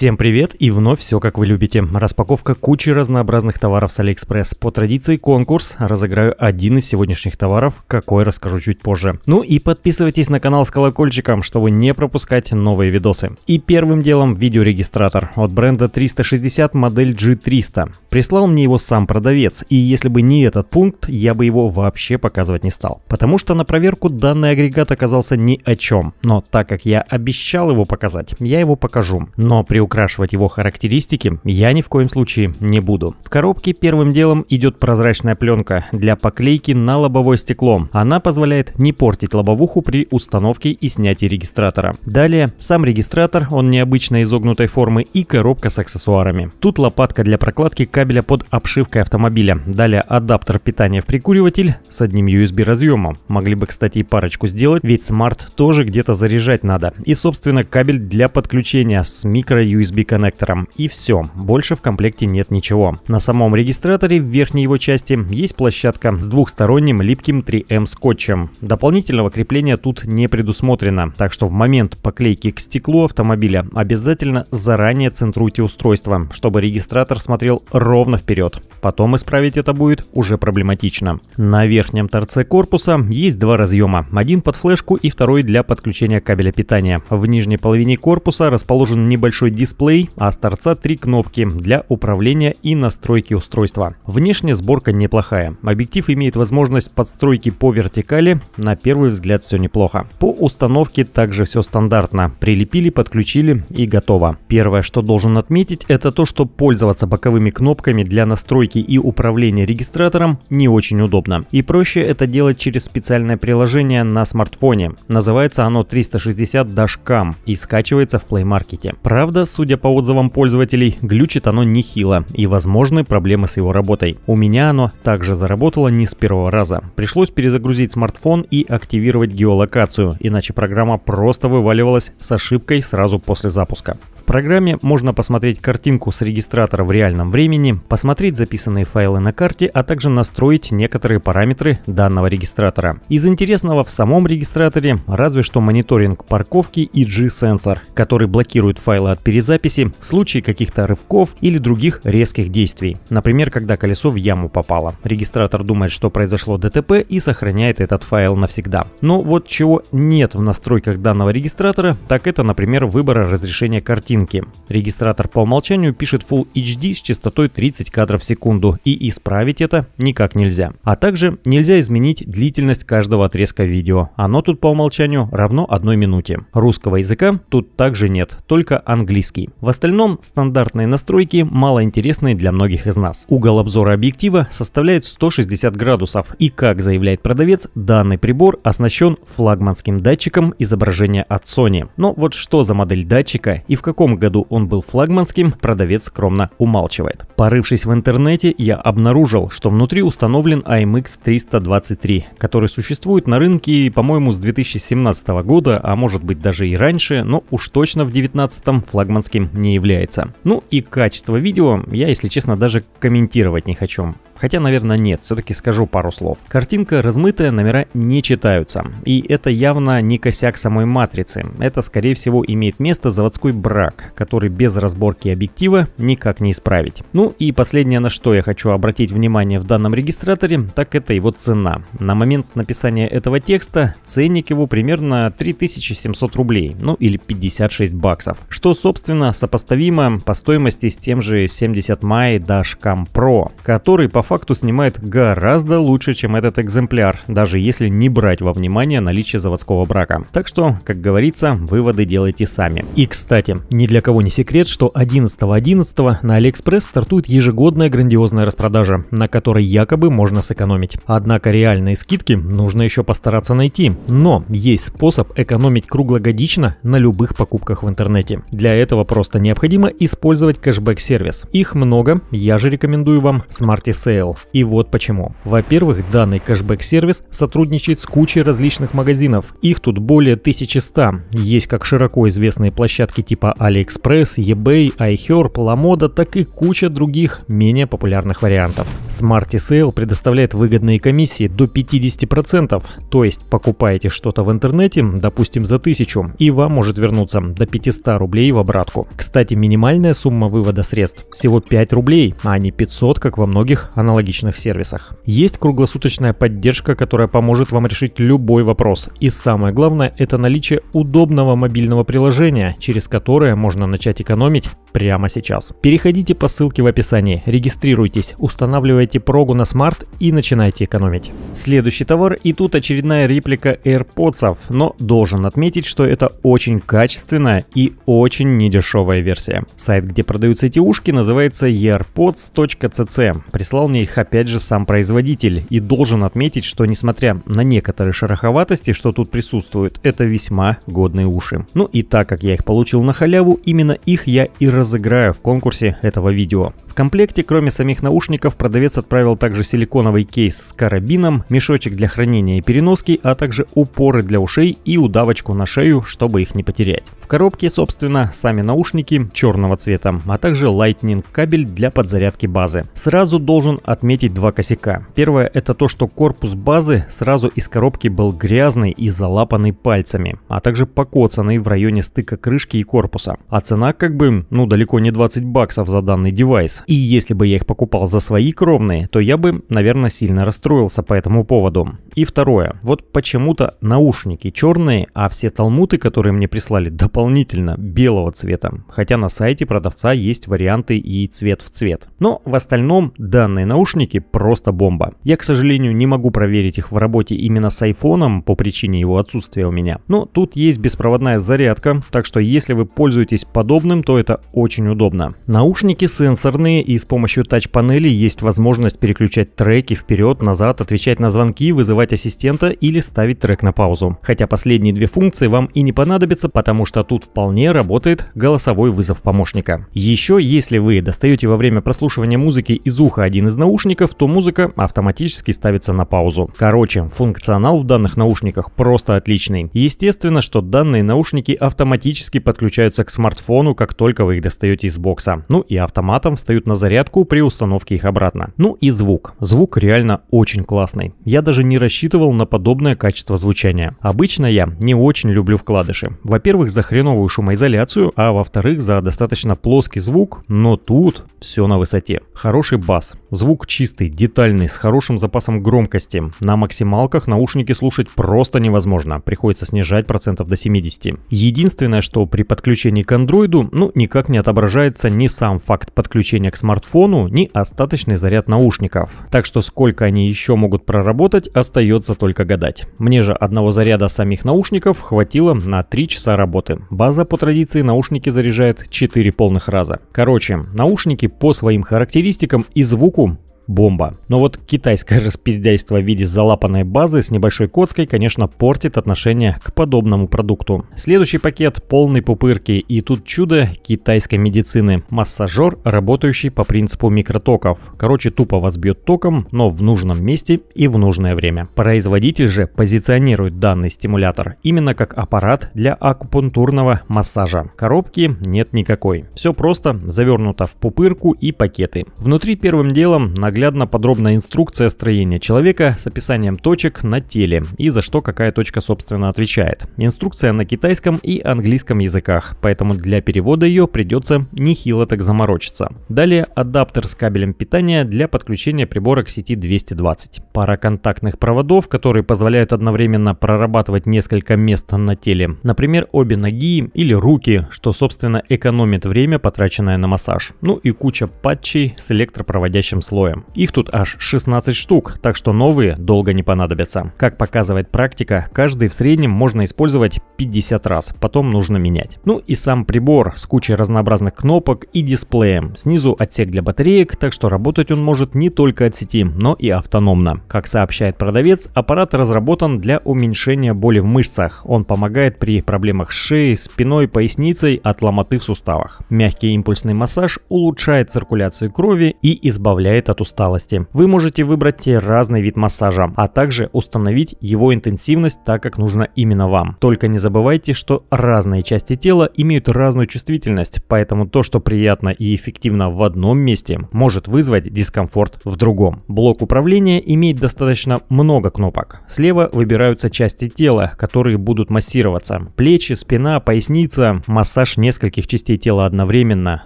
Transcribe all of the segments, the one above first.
Всем привет и вновь все как вы любите. Распаковка кучи разнообразных товаров с Алиэкспресс. По традиции конкурс. Разыграю один из сегодняшних товаров, какой расскажу чуть позже. Ну и подписывайтесь на канал с колокольчиком, чтобы не пропускать новые видосы. И первым делом видеорегистратор от бренда 360 модель G300. Прислал мне его сам продавец, и если бы не этот пункт, я бы его вообще показывать не стал. Потому что на проверку данный агрегат оказался ни о чем. Но так как я обещал его показать, я его покажу. Но при приукрашивать его характеристики я ни в коем случае не буду. В коробке первым делом идет прозрачная пленка для поклейки на лобовое стекло. Она позволяет не портить лобовуху при установке и снятии регистратора. Далее сам регистратор, он необычной изогнутой формы и коробка с аксессуарами. Тут лопатка для прокладки кабеля под обшивкой автомобиля. Далее адаптер питания в прикуриватель с одним USB разъемом. Могли бы, кстати, и парочку сделать, ведь смарт тоже где-то заряжать надо. И, собственно, кабель для подключения с микро USB USB коннектором. И все, больше в комплекте нет ничего. На самом регистраторе в верхней его части есть площадка с двухсторонним липким 3M эм скотчем. Дополнительного крепления тут не предусмотрено, так что в момент поклейки к стеклу автомобиля обязательно заранее центруйте устройство, чтобы регистратор смотрел ровно вперед. Потом исправить это будет уже проблематично. На верхнем торце корпуса есть два разъема, один под флешку и второй для подключения кабеля питания. В нижней половине корпуса расположен небольшой дисплей, а с торца три кнопки для управления и настройки устройства. Внешне сборка неплохая. Объектив имеет возможность подстройки по вертикали, на первый взгляд все неплохо. По установке также все стандартно. Прилепили, подключили и готово. Первое, что должен отметить, это то, что пользоваться боковыми кнопками для настройки и управления регистратором не очень удобно. И проще это делать через специальное приложение на смартфоне. Называется оно 360 Dashcam и скачивается в Play Market. Правда, судя по отзывам пользователей, глючит оно нехило и возможны проблемы с его работой. У меня оно также заработало не с первого раза. Пришлось перезагрузить смартфон и активировать геолокацию, иначе программа просто вываливалась с ошибкой сразу после запуска программе можно посмотреть картинку с регистратора в реальном времени, посмотреть записанные файлы на карте, а также настроить некоторые параметры данного регистратора. Из интересного в самом регистраторе разве что мониторинг парковки и G-сенсор, который блокирует файлы от перезаписи в случае каких-то рывков или других резких действий. Например, когда колесо в яму попало. Регистратор думает, что произошло ДТП и сохраняет этот файл навсегда. Но вот чего нет в настройках данного регистратора, так это, например, выбора разрешения картинки картинки. Регистратор по умолчанию пишет Full HD с частотой 30 кадров в секунду, и исправить это никак нельзя. А также нельзя изменить длительность каждого отрезка видео. Оно тут по умолчанию равно одной минуте. Русского языка тут также нет, только английский. В остальном стандартные настройки мало интересные для многих из нас. Угол обзора объектива составляет 160 градусов, и как заявляет продавец, данный прибор оснащен флагманским датчиком изображения от Sony. Но вот что за модель датчика и в каком каком году он был флагманским, продавец скромно умалчивает. Порывшись в интернете, я обнаружил, что внутри установлен IMX 323, эм который существует на рынке, по-моему, с 2017 года, а может быть даже и раньше, но уж точно в 2019 флагманским не является. Ну и качество видео я, если честно, даже комментировать не хочу. Хотя, наверное, нет, все-таки скажу пару слов. Картинка размытая, номера не читаются. И это явно не косяк самой матрицы. Это, скорее всего, имеет место заводской брак, брак, который без разборки объектива никак не исправить. Ну и последнее, на что я хочу обратить внимание в данном регистраторе, так это его цена. На момент написания этого текста ценник его примерно 3700 рублей, ну или 56 баксов, что собственно сопоставимо по стоимости с тем же 70 Mai Dash Cam Pro, который по факту снимает гораздо лучше, чем этот экземпляр, даже если не брать во внимание наличие заводского брака. Так что, как говорится, выводы делайте сами. И кстати, ни для кого не секрет, что 11.11 .11 на Алиэкспресс стартует ежегодная грандиозная распродажа, на которой якобы можно сэкономить. Однако реальные скидки нужно еще постараться найти. Но есть способ экономить круглогодично на любых покупках в интернете. Для этого просто необходимо использовать кэшбэк-сервис. Их много, я же рекомендую вам Smarty Sale. И вот почему. Во-первых, данный кэшбэк-сервис сотрудничает с кучей различных магазинов. Их тут более 1100. Есть как широко известные площадки типа AliExpress, eBay, iHerb, LaModa, так и куча других менее популярных вариантов. Smarty Sale предоставляет выгодные комиссии до 50%, то есть покупаете что-то в интернете, допустим за 1000, и вам может вернуться до 500 рублей в обратку. Кстати, минимальная сумма вывода средств всего 5 рублей, а не 500, как во многих аналогичных сервисах. Есть круглосуточная поддержка, которая поможет вам решить любой вопрос. И самое главное, это наличие удобного мобильного приложения, через которое можно начать экономить прямо сейчас. Переходите по ссылке в описании, регистрируйтесь, устанавливайте прогу на смарт и начинайте экономить. Следующий товар и тут очередная реплика AirPods, но должен отметить, что это очень качественная и очень недешевая версия. Сайт, где продаются эти ушки, называется airpods.cc. Прислал мне их опять же сам производитель и должен отметить, что несмотря на некоторые шероховатости, что тут присутствуют, это весьма годные уши. Ну и так как я их получил на халяву, слову, именно их я и разыграю в конкурсе этого видео. В комплекте, кроме самих наушников, продавец отправил также силиконовый кейс с карабином, мешочек для хранения и переноски, а также упоры для ушей и удавочку на шею, чтобы их не потерять. В коробке, собственно, сами наушники черного цвета, а также Lightning кабель для подзарядки базы. Сразу должен отметить два косяка. Первое это то, что корпус базы сразу из коробки был грязный и залапанный пальцами, а также покоцанный в районе стыка крышки и корпуса. А цена как бы, ну далеко не 20 баксов за данный девайс. И если бы я их покупал за свои кровные, то я бы, наверное, сильно расстроился по этому поводу. И второе. Вот почему-то наушники черные, а все талмуты, которые мне прислали, дополнительно белого цвета. Хотя на сайте продавца есть варианты и цвет в цвет. Но в остальном данные наушники просто бомба. Я, к сожалению, не могу проверить их в работе именно с айфоном по причине его отсутствия у меня. Но тут есть беспроводная зарядка, так что если вы пользуетесь пользуетесь подобным, то это очень удобно. Наушники сенсорные и с помощью тач-панели есть возможность переключать треки вперед, назад, отвечать на звонки, вызывать ассистента или ставить трек на паузу. Хотя последние две функции вам и не понадобятся, потому что тут вполне работает голосовой вызов помощника. Еще, если вы достаете во время прослушивания музыки из уха один из наушников, то музыка автоматически ставится на паузу. Короче, функционал в данных наушниках просто отличный. Естественно, что данные наушники автоматически подключаются к смартфону смартфону, как только вы их достаете из бокса. Ну и автоматом встают на зарядку при установке их обратно. Ну и звук. Звук реально очень классный. Я даже не рассчитывал на подобное качество звучания. Обычно я не очень люблю вкладыши. Во-первых, за хреновую шумоизоляцию, а во-вторых, за достаточно плоский звук, но тут все на высоте. Хороший бас, звук чистый, детальный, с хорошим запасом громкости. На максималках наушники слушать просто невозможно, приходится снижать процентов до 70. Единственное, что при подключении приложений к Android ну никак не отображается ни сам факт подключения к смартфону, ни остаточный заряд наушников. Так что сколько они еще могут проработать, остается только гадать. Мне же одного заряда самих наушников хватило на 3 часа работы. База по традиции наушники заряжает 4 полных раза. Короче, наушники по своим характеристикам и звуку бомба. Но вот китайское распиздяйство в виде залапанной базы с небольшой коцкой, конечно, портит отношение к подобному продукту. Следующий пакет полный пупырки, и тут чудо китайской медицины. Массажер, работающий по принципу микротоков. Короче, тупо вас бьет током, но в нужном месте и в нужное время. Производитель же позиционирует данный стимулятор именно как аппарат для акупунктурного массажа. Коробки нет никакой. Все просто, завернуто в пупырку и пакеты. Внутри первым делом на наглядно подробная инструкция строения человека с описанием точек на теле и за что какая точка собственно отвечает. Инструкция на китайском и английском языках, поэтому для перевода ее придется нехило так заморочиться. Далее адаптер с кабелем питания для подключения прибора к сети 220. Пара контактных проводов, которые позволяют одновременно прорабатывать несколько мест на теле. Например, обе ноги или руки, что собственно экономит время, потраченное на массаж. Ну и куча патчей с электропроводящим слоем. Их тут аж 16 штук, так что новые долго не понадобятся. Как показывает практика, каждый в среднем можно использовать 50 раз, потом нужно менять. Ну и сам прибор с кучей разнообразных кнопок и дисплеем. Снизу отсек для батареек, так что работать он может не только от сети, но и автономно. Как сообщает продавец, аппарат разработан для уменьшения боли в мышцах. Он помогает при проблемах с шеей, спиной, поясницей от ломоты в суставах. Мягкий импульсный массаж улучшает циркуляцию крови и избавляет от усталости усталости. Вы можете выбрать разный вид массажа, а также установить его интенсивность так, как нужно именно вам. Только не забывайте, что разные части тела имеют разную чувствительность, поэтому то, что приятно и эффективно в одном месте, может вызвать дискомфорт в другом. Блок управления имеет достаточно много кнопок. Слева выбираются части тела, которые будут массироваться. Плечи, спина, поясница, массаж нескольких частей тела одновременно,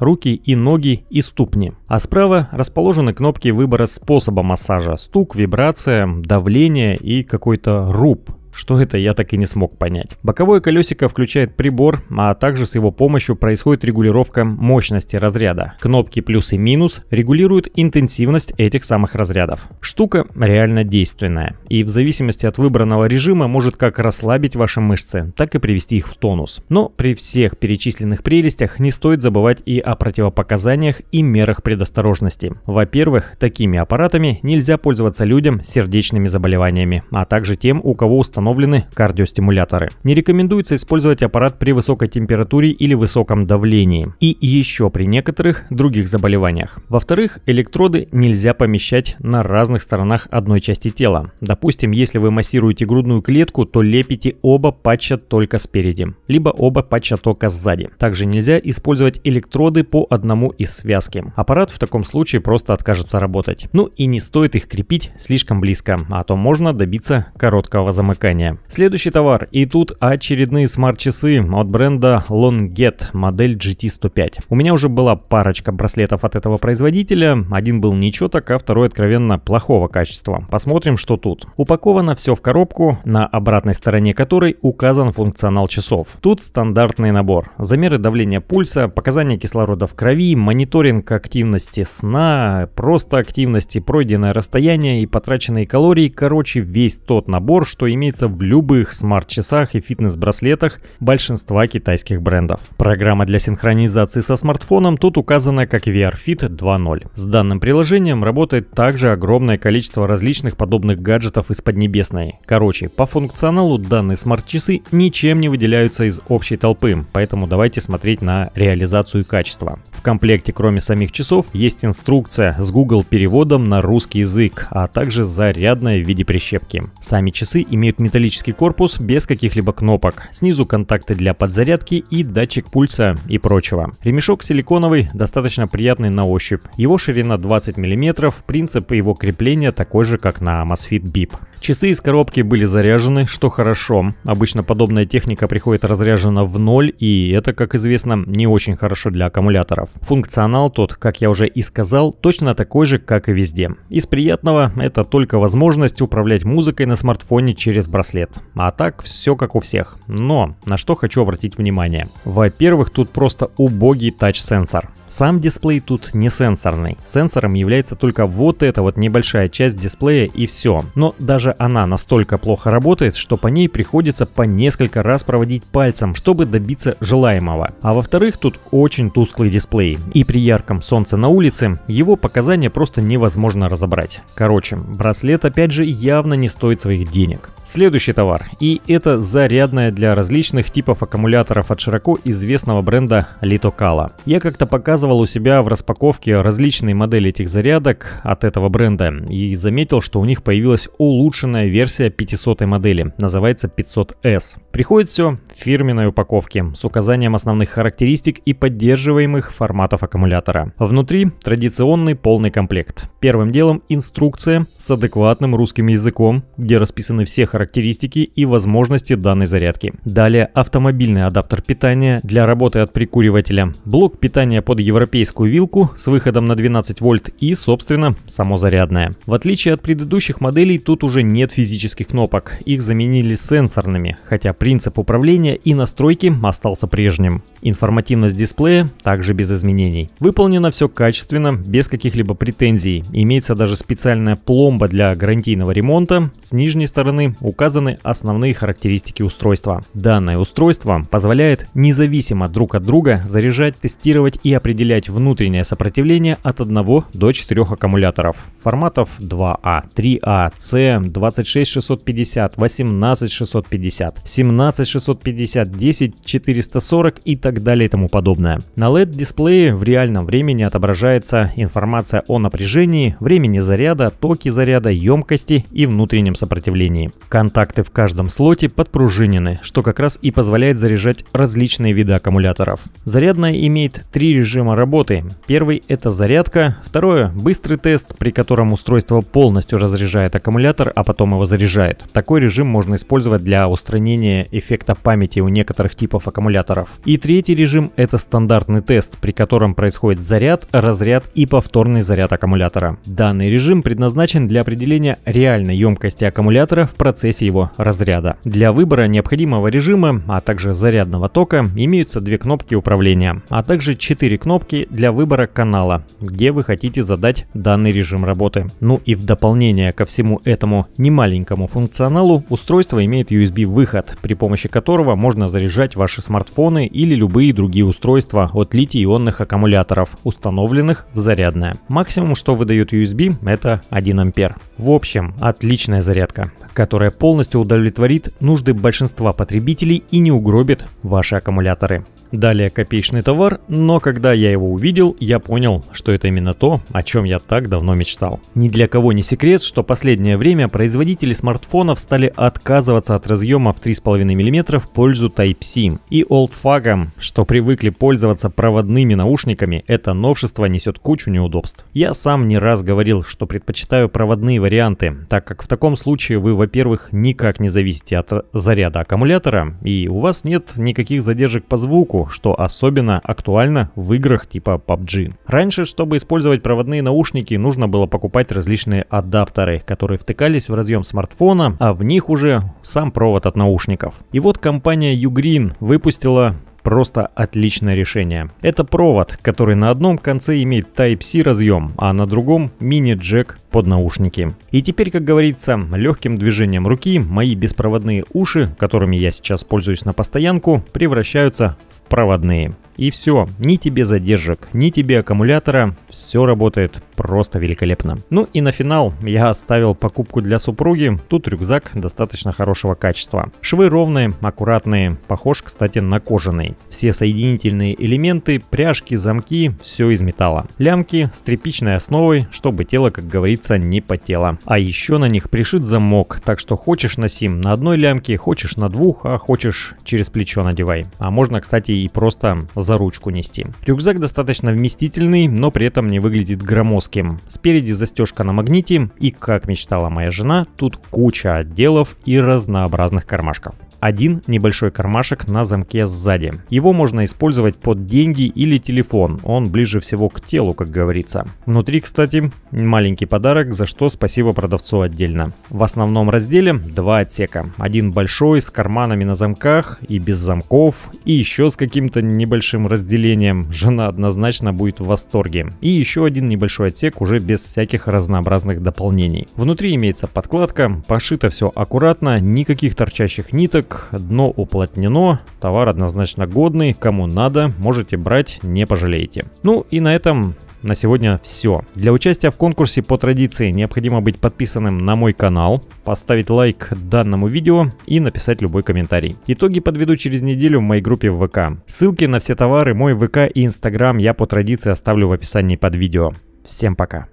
руки и ноги и ступни. А справа расположены кнопки выбора способа массажа. Стук, вибрация, давление и какой-то руб. Что это, я так и не смог понять. Боковое колесико включает прибор, а также с его помощью происходит регулировка мощности разряда. Кнопки плюс и минус регулируют интенсивность этих самых разрядов. Штука реально действенная, и в зависимости от выбранного режима может как расслабить ваши мышцы, так и привести их в тонус. Но при всех перечисленных прелестях не стоит забывать и о противопоказаниях и мерах предосторожности. Во-первых, такими аппаратами нельзя пользоваться людям с сердечными заболеваниями, а также тем, у кого установлено установлены кардиостимуляторы. Не рекомендуется использовать аппарат при высокой температуре или высоком давлении. И еще при некоторых других заболеваниях. Во-вторых, электроды нельзя помещать на разных сторонах одной части тела. Допустим, если вы массируете грудную клетку, то лепите оба патча только спереди, либо оба патча только сзади. Также нельзя использовать электроды по одному из связки. Аппарат в таком случае просто откажется работать. Ну и не стоит их крепить слишком близко, а то можно добиться короткого замыкания снижения. Следующий товар. И тут очередные смарт-часы от бренда Longet, модель GT105. У меня уже была парочка браслетов от этого производителя. Один был ничего так, а второй откровенно плохого качества. Посмотрим, что тут. Упаковано все в коробку, на обратной стороне которой указан функционал часов. Тут стандартный набор. Замеры давления пульса, показания кислорода в крови, мониторинг активности сна, просто активности, пройденное расстояние и потраченные калории. Короче, весь тот набор, что имеется появится в любых смарт-часах и фитнес-браслетах большинства китайских брендов. Программа для синхронизации со смартфоном тут указана как VRFit 2.0. С данным приложением работает также огромное количество различных подобных гаджетов из Поднебесной. Короче, по функционалу данные смарт-часы ничем не выделяются из общей толпы, поэтому давайте смотреть на реализацию качества. В комплекте, кроме самих часов, есть инструкция с Google переводом на русский язык, а также зарядная в виде прищепки. Сами часы имеют металлический корпус без каких-либо кнопок. Снизу контакты для подзарядки и датчик пульса и прочего. Ремешок силиконовый, достаточно приятный на ощупь. Его ширина 20 мм, принцип его крепления такой же, как на Amazfit Bip. Часы из коробки были заряжены, что хорошо. Обычно подобная техника приходит разряжена в ноль, и это, как известно, не очень хорошо для аккумуляторов. Функционал тот, как я уже и сказал, точно такой же, как и везде. Из приятного это только возможность управлять музыкой на смартфоне через браслет браслет. А так все как у всех. Но на что хочу обратить внимание. Во-первых, тут просто убогий тач-сенсор. Сам дисплей тут не сенсорный. Сенсором является только вот эта вот небольшая часть дисплея и все. Но даже она настолько плохо работает, что по ней приходится по несколько раз проводить пальцем, чтобы добиться желаемого. А во-вторых, тут очень тусклый дисплей. И при ярком солнце на улице его показания просто невозможно разобрать. Короче, браслет опять же явно не стоит своих денег. Следующий Следующий товар. И это зарядная для различных типов аккумуляторов от широко известного бренда Litocala. Я как-то показывал у себя в распаковке различные модели этих зарядок от этого бренда и заметил, что у них появилась улучшенная версия 500 модели, называется 500S. Приходит все в фирменной упаковке с указанием основных характеристик и поддерживаемых форматов аккумулятора. Внутри традиционный полный комплект. Первым делом инструкция с адекватным русским языком, где расписаны все характеристики характеристики и возможности данной зарядки. Далее автомобильный адаптер питания для работы от прикуривателя, блок питания под европейскую вилку с выходом на 12 вольт и, собственно, само зарядное. В отличие от предыдущих моделей, тут уже нет физических кнопок, их заменили сенсорными, хотя принцип управления и настройки остался прежним. Информативность дисплея также без изменений. Выполнено все качественно, без каких-либо претензий. Имеется даже специальная пломба для гарантийного ремонта, с нижней стороны указывается указаны основные характеристики устройства. Данное устройство позволяет независимо друг от друга заряжать, тестировать и определять внутреннее сопротивление от 1 до 4 аккумуляторов. Форматов 2А, 3А, C, 26650, 18650, 17650, 10, 440 и так далее и тому подобное. На LED-дисплее в реальном времени отображается информация о напряжении, времени заряда, токе заряда, емкости и внутреннем сопротивлении. Контакт Контакты в каждом слоте подпружинены, что как раз и позволяет заряжать различные виды аккумуляторов. Зарядная имеет три режима работы. Первый — это зарядка, второе — быстрый тест, при котором устройство полностью разряжает аккумулятор, а потом его заряжает. Такой режим можно использовать для устранения эффекта памяти у некоторых типов аккумуляторов. И третий режим — это стандартный тест, при котором происходит заряд, разряд и повторный заряд аккумулятора. Данный режим предназначен для определения реальной емкости аккумулятора в процессе его разряда. Для выбора необходимого режима, а также зарядного тока имеются две кнопки управления, а также четыре кнопки для выбора канала, где вы хотите задать данный режим работы. Ну и в дополнение ко всему этому немаленькому функционалу устройство имеет USB-выход, при помощи которого можно заряжать ваши смартфоны или любые другие устройства от литий-ионных аккумуляторов, установленных в зарядное. Максимум, что выдает USB, это 1 ампер. В общем, отличная зарядка, которая полностью полностью удовлетворит нужды большинства потребителей и не угробит ваши аккумуляторы. Далее копеечный товар, но когда я его увидел, я понял, что это именно то, о чем я так давно мечтал. Ни для кого не секрет, что последнее время производители смартфонов стали отказываться от разъема в 3,5 мм в пользу Type-C. И олдфагам, что привыкли пользоваться проводными наушниками, это новшество несет кучу неудобств. Я сам не раз говорил, что предпочитаю проводные варианты, так как в таком случае вы, во-первых, никак не зависите от заряда аккумулятора, и у вас нет никаких задержек по звуку, что особенно актуально в играх типа PUBG. Раньше, чтобы использовать проводные наушники, нужно было покупать различные адаптеры, которые втыкались в разъем смартфона, а в них уже сам провод от наушников. И вот компания Ugreen выпустила просто отличное решение. Это провод, который на одном конце имеет Type-C разъем, а на другом мини-джек под наушники. И теперь, как говорится, легким движением руки мои беспроводные уши, которыми я сейчас пользуюсь на постоянку, превращаются в проводные. И все, ни тебе задержек, ни тебе аккумулятора, все работает просто великолепно. Ну и на финал я оставил покупку для супруги, тут рюкзак достаточно хорошего качества. Швы ровные, аккуратные, похож, кстати, на кожаный. Все соединительные элементы, пряжки, замки, все из металла. Лямки с тряпичной основой, чтобы тело, как говорится, говорится, не потело. А еще на них пришит замок, так что хочешь носим на одной лямке, хочешь на двух, а хочешь через плечо надевай. А можно, кстати, и просто за ручку нести. Рюкзак достаточно вместительный, но при этом не выглядит громоздким. Спереди застежка на магните и, как мечтала моя жена, тут куча отделов и разнообразных кармашков один небольшой кармашек на замке сзади. Его можно использовать под деньги или телефон, он ближе всего к телу, как говорится. Внутри, кстати, маленький подарок, за что спасибо продавцу отдельно. В основном разделе два отсека. Один большой с карманами на замках и без замков, и еще с каким-то небольшим разделением. Жена однозначно будет в восторге. И еще один небольшой отсек уже без всяких разнообразных дополнений. Внутри имеется подкладка, пошито все аккуратно, никаких торчащих ниток, Итак, дно уплотнено, товар однозначно годный, кому надо, можете брать, не пожалеете. Ну и на этом на сегодня все. Для участия в конкурсе по традиции необходимо быть подписанным на мой канал, поставить лайк данному видео и написать любой комментарий. Итоги подведу через неделю в моей группе в ВК. Ссылки на все товары, мой ВК и Инстаграм я по традиции оставлю в описании под видео. Всем пока!